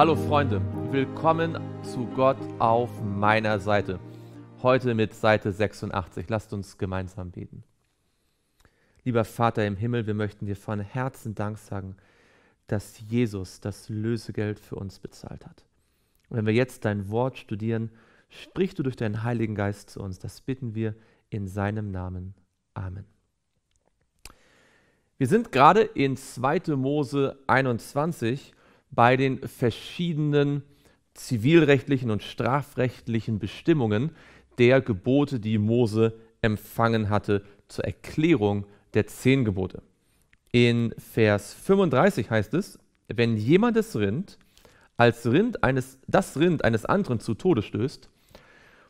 Hallo Freunde, willkommen zu Gott auf meiner Seite. Heute mit Seite 86. Lasst uns gemeinsam beten. Lieber Vater im Himmel, wir möchten dir von Herzen Dank sagen, dass Jesus das Lösegeld für uns bezahlt hat. Und wenn wir jetzt dein Wort studieren, sprich du durch deinen Heiligen Geist zu uns. Das bitten wir in seinem Namen. Amen. Wir sind gerade in 2. Mose 21 bei den verschiedenen zivilrechtlichen und strafrechtlichen Bestimmungen der Gebote, die Mose empfangen hatte zur Erklärung der zehn Gebote. In Vers 35 heißt es, wenn jemand das Rind als Rind eines, das Rind eines anderen zu Tode stößt,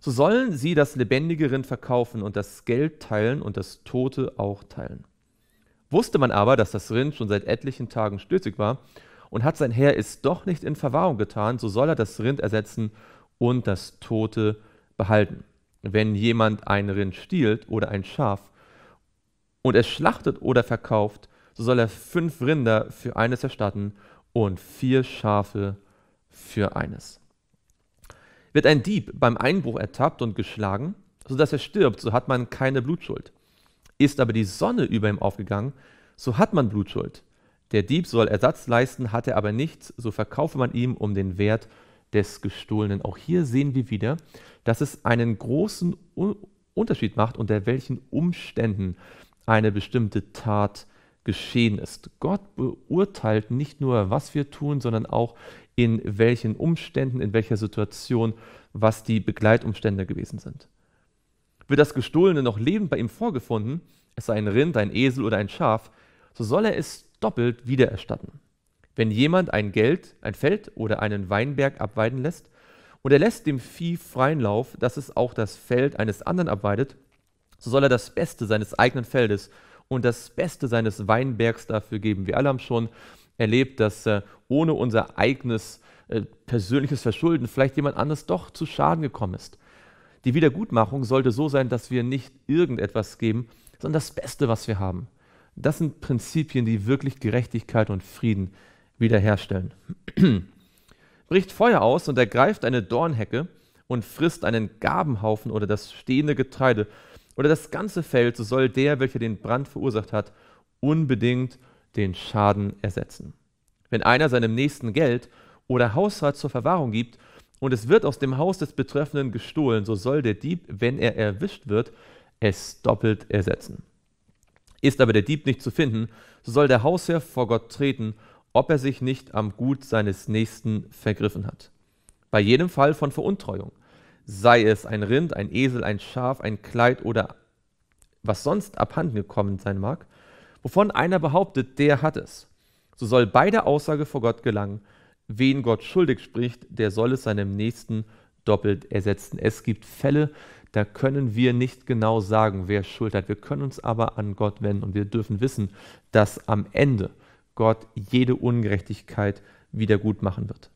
so sollen sie das lebendige Rind verkaufen und das Geld teilen und das Tote auch teilen. Wusste man aber, dass das Rind schon seit etlichen Tagen stößig war, und hat sein Herr es doch nicht in Verwahrung getan, so soll er das Rind ersetzen und das Tote behalten. Wenn jemand ein Rind stiehlt oder ein Schaf und es schlachtet oder verkauft, so soll er fünf Rinder für eines erstatten und vier Schafe für eines. Wird ein Dieb beim Einbruch ertappt und geschlagen, sodass er stirbt, so hat man keine Blutschuld. Ist aber die Sonne über ihm aufgegangen, so hat man Blutschuld. Der Dieb soll Ersatz leisten, hat er aber nichts, so verkaufe man ihm um den Wert des Gestohlenen. Auch hier sehen wir wieder, dass es einen großen Unterschied macht, unter welchen Umständen eine bestimmte Tat geschehen ist. Gott beurteilt nicht nur, was wir tun, sondern auch in welchen Umständen, in welcher Situation, was die Begleitumstände gewesen sind. Wird das Gestohlene noch lebend bei ihm vorgefunden, es sei ein Rind, ein Esel oder ein Schaf, so soll er es doppelt wiedererstatten. Wenn jemand ein Geld, ein Feld oder einen Weinberg abweiden lässt, und er lässt dem Vieh freien Lauf, dass es auch das Feld eines anderen abweidet, so soll er das Beste seines eigenen Feldes und das Beste seines Weinbergs dafür geben. Wir alle haben schon erlebt, dass äh, ohne unser eigenes äh, persönliches Verschulden vielleicht jemand anderes doch zu Schaden gekommen ist. Die Wiedergutmachung sollte so sein, dass wir nicht irgendetwas geben, sondern das Beste, was wir haben. Das sind Prinzipien, die wirklich Gerechtigkeit und Frieden wiederherstellen. Bricht Feuer aus und ergreift eine Dornhecke und frisst einen Gabenhaufen oder das stehende Getreide oder das ganze Feld, so soll der, welcher den Brand verursacht hat, unbedingt den Schaden ersetzen. Wenn einer seinem Nächsten Geld oder Hausrat zur Verwahrung gibt und es wird aus dem Haus des Betreffenden gestohlen, so soll der Dieb, wenn er erwischt wird, es doppelt ersetzen. Ist aber der Dieb nicht zu finden, so soll der Hausherr vor Gott treten, ob er sich nicht am Gut seines Nächsten vergriffen hat. Bei jedem Fall von Veruntreuung, sei es ein Rind, ein Esel, ein Schaf, ein Kleid oder was sonst abhandengekommen sein mag, wovon einer behauptet, der hat es, so soll beide Aussage vor Gott gelangen. Wen Gott schuldig spricht, der soll es seinem Nächsten doppelt ersetzen. Es gibt Fälle, da können wir nicht genau sagen, wer Schuld hat. Wir können uns aber an Gott wenden und wir dürfen wissen, dass am Ende Gott jede Ungerechtigkeit wiedergutmachen wird.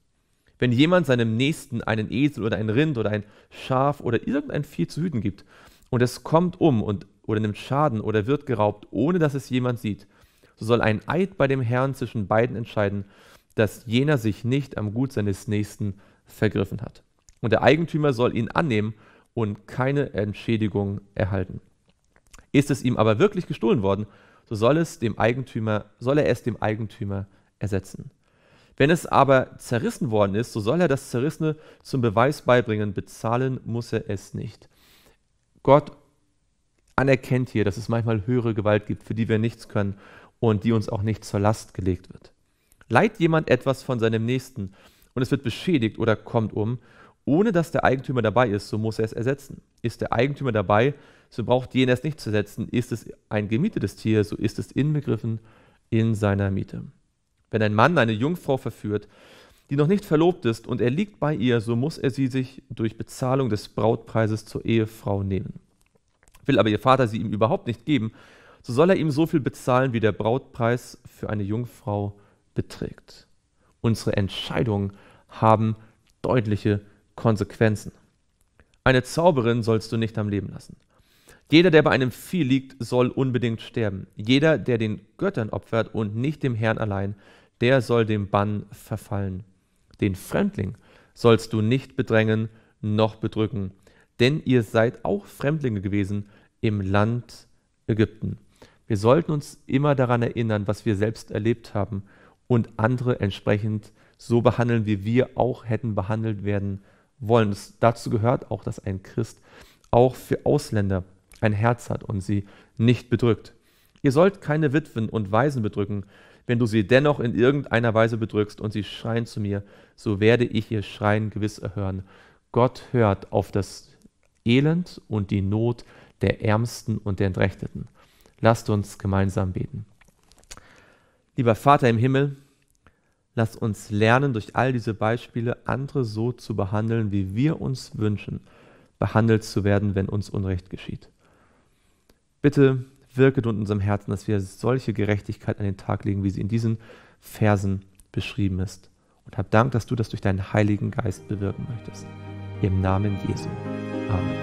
Wenn jemand seinem Nächsten einen Esel oder ein Rind oder ein Schaf oder irgendein Vieh zu hüten gibt und es kommt um und, oder nimmt Schaden oder wird geraubt, ohne dass es jemand sieht, so soll ein Eid bei dem Herrn zwischen beiden entscheiden, dass jener sich nicht am Gut seines Nächsten vergriffen hat und der Eigentümer soll ihn annehmen und keine Entschädigung erhalten. Ist es ihm aber wirklich gestohlen worden, so soll es dem Eigentümer, soll er es dem Eigentümer ersetzen. Wenn es aber zerrissen worden ist, so soll er das Zerrissene zum Beweis beibringen, bezahlen muss er es nicht. Gott anerkennt hier, dass es manchmal höhere Gewalt gibt, für die wir nichts können und die uns auch nicht zur Last gelegt wird. Leiht jemand etwas von seinem Nächsten und es wird beschädigt oder kommt um, ohne dass der Eigentümer dabei ist, so muss er es ersetzen. Ist der Eigentümer dabei, so braucht jener es nicht zu ersetzen. Ist es ein gemietetes Tier, so ist es inbegriffen in seiner Miete. Wenn ein Mann eine Jungfrau verführt, die noch nicht verlobt ist und er liegt bei ihr, so muss er sie sich durch Bezahlung des Brautpreises zur Ehefrau nehmen. Will aber ihr Vater sie ihm überhaupt nicht geben, so soll er ihm so viel bezahlen, wie der Brautpreis für eine Jungfrau beträgt. Unsere Entscheidungen haben deutliche Konsequenzen. Eine Zauberin sollst du nicht am Leben lassen. Jeder, der bei einem Vieh liegt, soll unbedingt sterben. Jeder, der den Göttern opfert und nicht dem Herrn allein, der soll dem Bann verfallen. Den Fremdling sollst du nicht bedrängen noch bedrücken, denn ihr seid auch Fremdlinge gewesen im Land Ägypten. Wir sollten uns immer daran erinnern, was wir selbst erlebt haben und andere entsprechend so behandeln, wie wir auch hätten behandelt werden können wollen. Das, dazu gehört auch, dass ein Christ auch für Ausländer ein Herz hat und sie nicht bedrückt. Ihr sollt keine Witwen und Waisen bedrücken. Wenn du sie dennoch in irgendeiner Weise bedrückst und sie schreien zu mir, so werde ich ihr Schreien gewiss erhören. Gott hört auf das Elend und die Not der Ärmsten und der Entrechteten. Lasst uns gemeinsam beten. Lieber Vater im Himmel, Lass uns lernen, durch all diese Beispiele andere so zu behandeln, wie wir uns wünschen, behandelt zu werden, wenn uns Unrecht geschieht. Bitte wirke du in unserem Herzen, dass wir solche Gerechtigkeit an den Tag legen, wie sie in diesen Versen beschrieben ist. Und hab Dank, dass du das durch deinen Heiligen Geist bewirken möchtest. Im Namen Jesu. Amen.